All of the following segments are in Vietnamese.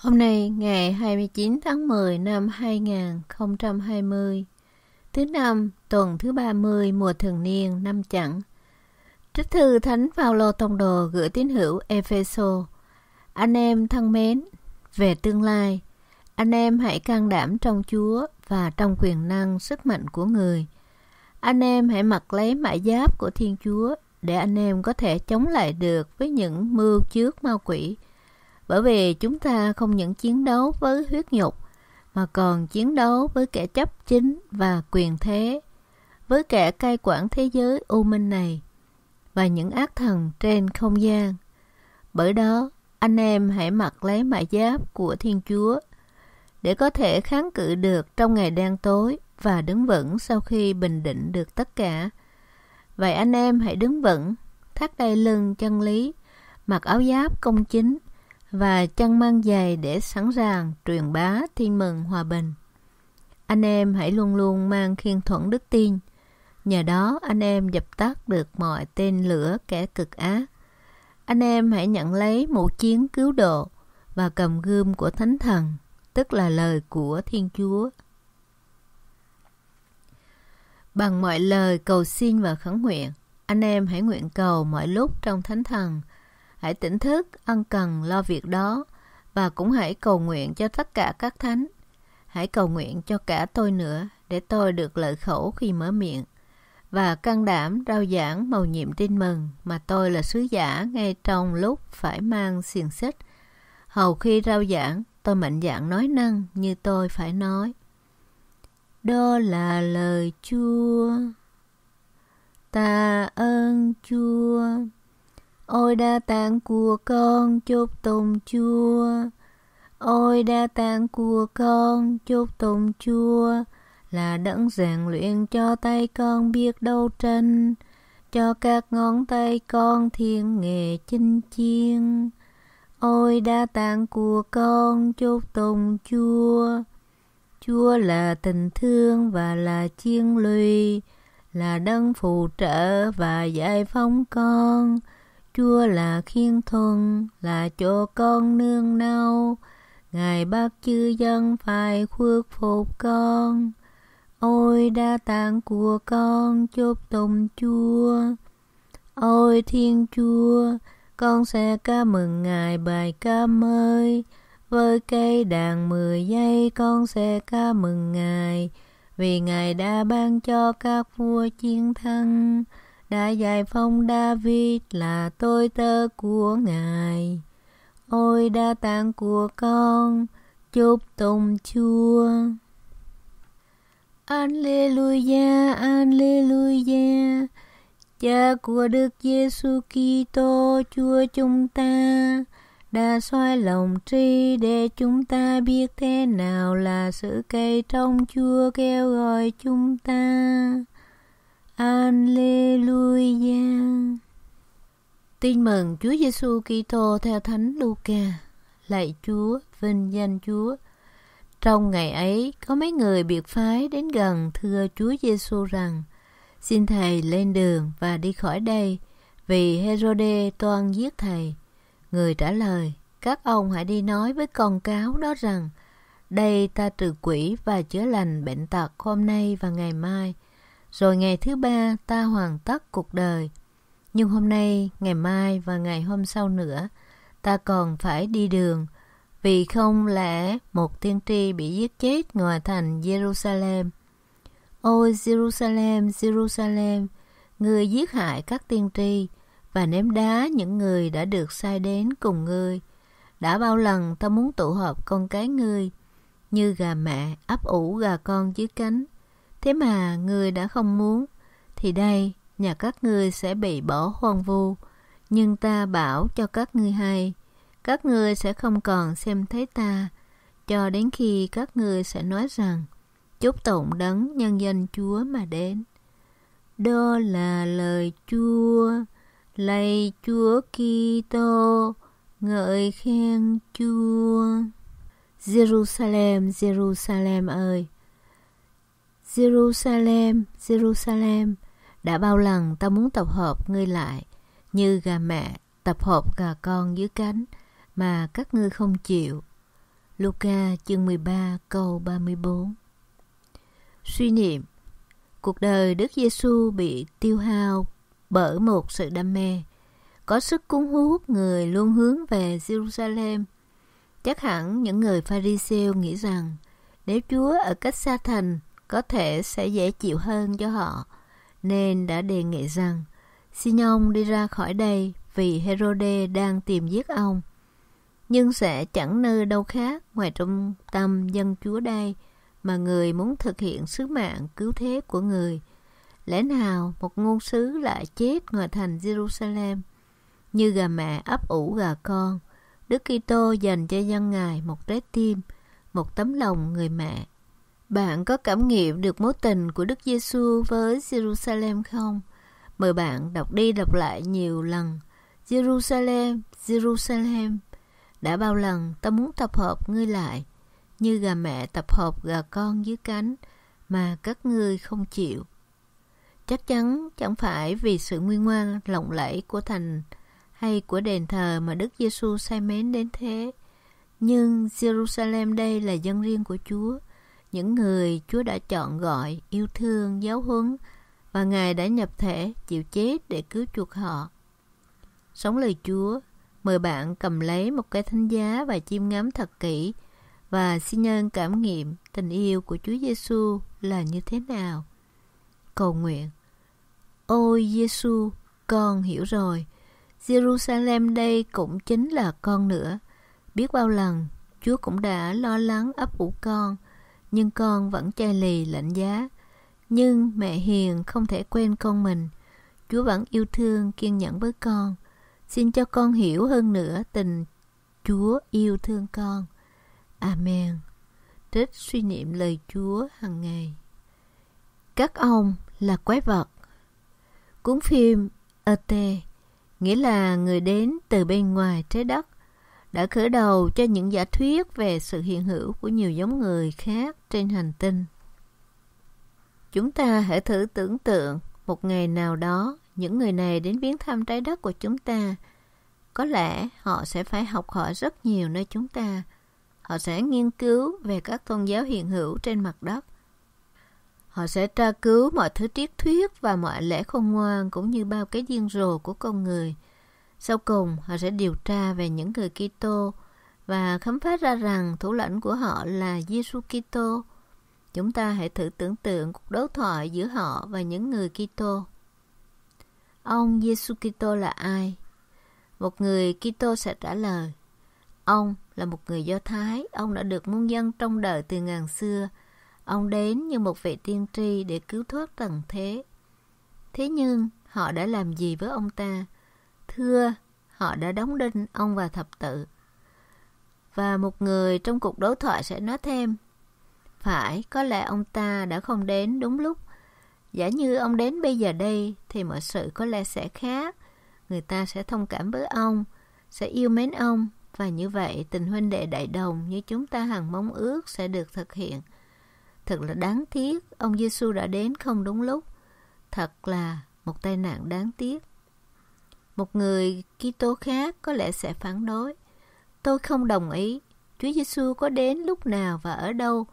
Hôm nay ngày 29 tháng 10 năm 2020, thứ năm tuần thứ 30 mùa thường niên năm chẵn. Trích thư Thánh Phaolô tông đồ gửi tín hữu Efeso. Anh em thân mến, về tương lai, anh em hãy can đảm trong Chúa và trong quyền năng sức mạnh của người. Anh em hãy mặc lấy mã giáp của Thiên Chúa để anh em có thể chống lại được với những mưu trước ma quỷ bởi vì chúng ta không những chiến đấu với huyết nhục mà còn chiến đấu với kẻ chấp chính và quyền thế, với kẻ cai quản thế giới u minh này và những ác thần trên không gian. Bởi đó, anh em hãy mặc lấy mã giáp của Thiên Chúa để có thể kháng cự được trong ngày đen tối và đứng vững sau khi bình định được tất cả. Vậy anh em hãy đứng vững, thắt đai lưng chân lý, mặc áo giáp công chính và chăn mang giày để sẵn sàng truyền bá tin mừng hòa bình. Anh em hãy luôn luôn mang khiên thuẫn đức tin. Nhờ đó anh em dập tắt được mọi tên lửa kẻ cực ác. Anh em hãy nhận lấy mũ chiến cứu độ và cầm gươm của Thánh Thần, tức là lời của Thiên Chúa. Bằng mọi lời cầu xin và khấn nguyện, anh em hãy nguyện cầu mọi lúc trong Thánh Thần – hãy tỉnh thức, ân cần lo việc đó và cũng hãy cầu nguyện cho tất cả các thánh. Hãy cầu nguyện cho cả tôi nữa để tôi được lợi khẩu khi mở miệng và can đảm rao giảng màu nhiệm tin mừng mà tôi là sứ giả ngay trong lúc phải mang xiềng xích. Hầu khi rao giảng, tôi mạnh dạn nói năng như tôi phải nói. Đó là lời Chúa. Ta ơn Chúa. Ôi đa tạng của con chúc tùng chua Ôi đa tạng của con chúc tùng chua Là đấng rèn luyện cho tay con biết đấu tranh Cho các ngón tay con thiên nghề chinh chiên Ôi đa tạng của con chúc tùng chua Chúa là tình thương và là chiên lùi Là đấng phù trợ và giải phóng con chúa là khiên thuần là chỗ con nương nâu ngài bắt chư dân phải khuất phục con ôi đa tạng của con chúc tùng chúa ôi thiên chúa con sẽ ca mừng ngài bài ca mới với cây đàn mười giây con sẽ ca mừng ngài vì ngài đã ban cho các vua chiến thắng đã giải phóng David là tôi tớ của Ngài. Ôi đa tạng của con, chúc tùng Chúa. Alleluia, Alleluia. Cha của Đức Giêsu Kitô Chúa chúng ta đã soi lòng tri để chúng ta biết thế nào là sự cây trong Chúa kêu gọi chúng ta. Alleluia. Tin mừng Chúa Giêsu Kitô theo Thánh Luca. Lạy Chúa, vinh danh Chúa. Trong ngày ấy, có mấy người biệt phái đến gần thưa Chúa Giêsu rằng: Xin thầy lên đường và đi khỏi đây, vì Herode toan giết thầy. Người trả lời: Các ông hãy đi nói với con cáo đó rằng: Đây ta trừ quỷ và chữa lành bệnh tật hôm nay và ngày mai rồi ngày thứ ba ta hoàn tất cuộc đời. Nhưng hôm nay, ngày mai và ngày hôm sau nữa, ta còn phải đi đường. Vì không lẽ một tiên tri bị giết chết ngoài thành Jerusalem. Ôi Jerusalem, Jerusalem, người giết hại các tiên tri và ném đá những người đã được sai đến cùng ngươi. Đã bao lần ta muốn tụ hợp con cái ngươi, như gà mẹ ấp ủ gà con dưới cánh, Thế mà ngươi đã không muốn, thì đây, nhà các ngươi sẽ bị bỏ hoang vu. Nhưng ta bảo cho các ngươi hay, các ngươi sẽ không còn xem thấy ta, cho đến khi các ngươi sẽ nói rằng, chúc tụng đấng nhân danh Chúa mà đến. Đó là lời Chúa, lạy Chúa Kitô, ngợi khen Chúa. Jerusalem, Jerusalem ơi! Jerusalem, Jerusalem, đã bao lần ta muốn tập hợp ngươi lại, như gà mẹ tập hợp gà con dưới cánh, mà các ngươi không chịu. Luca chương 13 câu 34 Suy niệm Cuộc đời Đức Giêsu bị tiêu hao bởi một sự đam mê có sức cuốn hút người luôn hướng về Jerusalem. Chắc hẳn những người Pharisêu nghĩ rằng nếu Chúa ở cách xa thành có thể sẽ dễ chịu hơn cho họ, nên đã đề nghị rằng xin ông đi ra khỏi đây vì Herode đang tìm giết ông. Nhưng sẽ chẳng nơi đâu khác ngoài trung tâm dân chúa đây mà người muốn thực hiện sứ mạng cứu thế của người. Lẽ nào một ngôn sứ lại chết ngoài thành Jerusalem như gà mẹ ấp ủ gà con? Đức Kitô dành cho dân Ngài một trái tim, một tấm lòng người mẹ. Bạn có cảm nghiệm được mối tình của Đức Giêsu với Jerusalem không? Mời bạn đọc đi đọc lại nhiều lần. Jerusalem, Jerusalem, đã bao lần ta muốn tập hợp ngươi lại, như gà mẹ tập hợp gà con dưới cánh mà các ngươi không chịu. Chắc chắn chẳng phải vì sự nguyên ngoan lộng lẫy của thành hay của đền thờ mà Đức Giêsu say mến đến thế. Nhưng Jerusalem đây là dân riêng của Chúa – những người Chúa đã chọn gọi, yêu thương, giáo huấn và Ngài đã nhập thể, chịu chết để cứu chuộc họ. Sống lời Chúa, mời bạn cầm lấy một cái thánh giá và chiêm ngắm thật kỹ và xin nhân cảm nghiệm tình yêu của Chúa Giêsu là như thế nào. Cầu nguyện Ôi Giêsu, con hiểu rồi. Jerusalem đây cũng chính là con nữa. Biết bao lần, Chúa cũng đã lo lắng ấp ủ con – nhưng con vẫn chai lì lạnh giá. Nhưng mẹ hiền không thể quên con mình. Chúa vẫn yêu thương, kiên nhẫn với con. Xin cho con hiểu hơn nữa tình Chúa yêu thương con. Amen. Trích suy niệm lời Chúa hàng ngày. Các ông là quái vật. Cuốn phim ET nghĩa là người đến từ bên ngoài trái đất – đã khởi đầu cho những giả thuyết về sự hiện hữu của nhiều giống người khác trên hành tinh. Chúng ta hãy thử tưởng tượng một ngày nào đó những người này đến viếng thăm trái đất của chúng ta. Có lẽ họ sẽ phải học hỏi rất nhiều nơi chúng ta. Họ sẽ nghiên cứu về các tôn giáo hiện hữu trên mặt đất. Họ sẽ tra cứu mọi thứ triết thuyết và mọi lẽ khôn ngoan cũng như bao cái diên rồ của con người – sau cùng, họ sẽ điều tra về những người Kitô và khám phá ra rằng thủ lãnh của họ là Giêsu Kitô. Chúng ta hãy thử tưởng tượng cuộc đấu thoại giữa họ và những người Kitô. Ông Giêsu Kitô là ai? Một người Kitô sẽ trả lời. Ông là một người Do Thái, ông đã được muôn dân trong đời từ ngàn xưa. Ông đến như một vị tiên tri để cứu thoát tầng thế. Thế nhưng, họ đã làm gì với ông ta? thưa họ đã đóng đinh ông và thập tự. Và một người trong cuộc đối thoại sẽ nói thêm, phải, có lẽ ông ta đã không đến đúng lúc. Giả như ông đến bây giờ đây thì mọi sự có lẽ sẽ khác. Người ta sẽ thông cảm với ông, sẽ yêu mến ông và như vậy tình huynh đệ đại đồng như chúng ta hằng mong ước sẽ được thực hiện. Thật là đáng tiếc, ông Giêsu đã đến không đúng lúc. Thật là một tai nạn đáng tiếc. Một người Kitô khác có lẽ sẽ phản đối. Tôi không đồng ý. Chúa Giêsu có đến lúc nào và ở đâu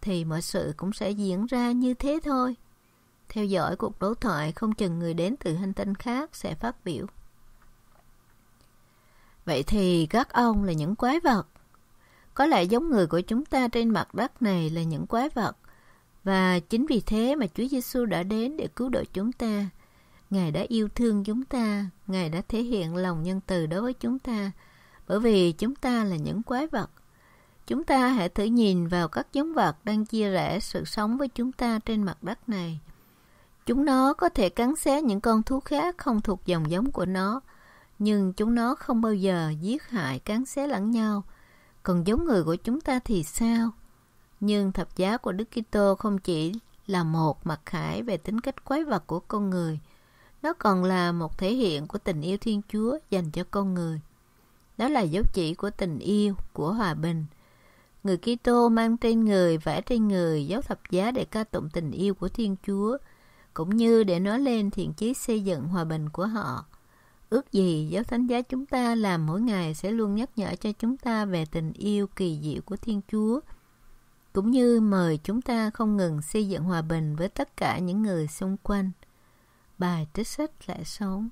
thì mọi sự cũng sẽ diễn ra như thế thôi. Theo dõi cuộc đối thoại không chừng người đến từ hành tinh khác sẽ phát biểu. Vậy thì các ông là những quái vật. Có lẽ giống người của chúng ta trên mặt đất này là những quái vật. Và chính vì thế mà Chúa Giêsu đã đến để cứu độ chúng ta Ngài đã yêu thương chúng ta, Ngài đã thể hiện lòng nhân từ đối với chúng ta, bởi vì chúng ta là những quái vật. Chúng ta hãy thử nhìn vào các giống vật đang chia rẽ sự sống với chúng ta trên mặt đất này. Chúng nó có thể cắn xé những con thú khác không thuộc dòng giống của nó, nhưng chúng nó không bao giờ giết hại cắn xé lẫn nhau. Còn giống người của chúng ta thì sao? Nhưng thập giá của Đức Kitô không chỉ là một mặt khải về tính cách quái vật của con người – nó còn là một thể hiện của tình yêu Thiên Chúa dành cho con người. Đó là dấu chỉ của tình yêu, của hòa bình. Người Kitô mang trên người, vẽ trên người dấu thập giá để ca tụng tình yêu của Thiên Chúa, cũng như để nói lên thiện chí xây dựng hòa bình của họ. Ước gì dấu thánh giá chúng ta làm mỗi ngày sẽ luôn nhắc nhở cho chúng ta về tình yêu kỳ diệu của Thiên Chúa, cũng như mời chúng ta không ngừng xây dựng hòa bình với tất cả những người xung quanh. Bài trích sách lẽ sống